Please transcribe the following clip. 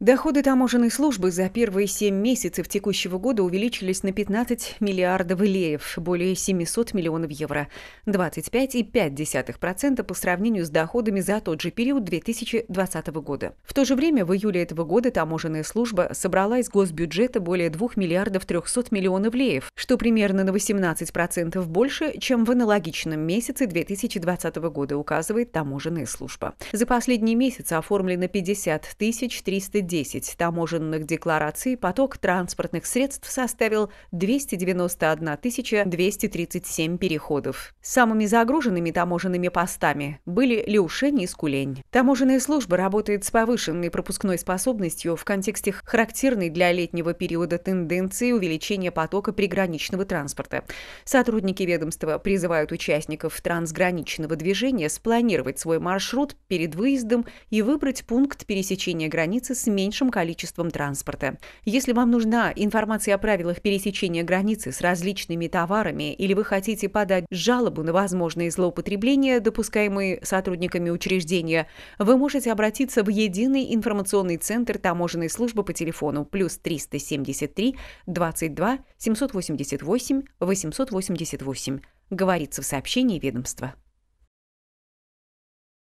Доходы таможенной службы за первые семь месяцев текущего года увеличились на 15 миллиардов леев, более 700 миллионов евро, 25,5% по сравнению с доходами за тот же период 2020 года. В то же время в июле этого года таможенная служба собрала из госбюджета более 2 миллиардов 300 миллионов леев, что примерно на 18% больше, чем в аналогичном месяце 2020 года, указывает таможенная служба. За последний месяц оформлено 50 300 10 таможенных деклараций поток транспортных средств составил 291 237 переходов. Самыми загруженными таможенными постами были Леушень и Скулень. Таможенная служба работает с повышенной пропускной способностью в контексте характерной для летнего периода тенденции увеличения потока приграничного транспорта. Сотрудники ведомства призывают участников трансграничного движения спланировать свой маршрут перед выездом и выбрать пункт пересечения границы с местом меньшим количеством транспорта. Если вам нужна информация о правилах пересечения границы с различными товарами или вы хотите подать жалобу на возможные злоупотребления, допускаемые сотрудниками учреждения, вы можете обратиться в Единый информационный центр таможенной службы по телефону плюс 373 22 788 888, говорится в сообщении ведомства.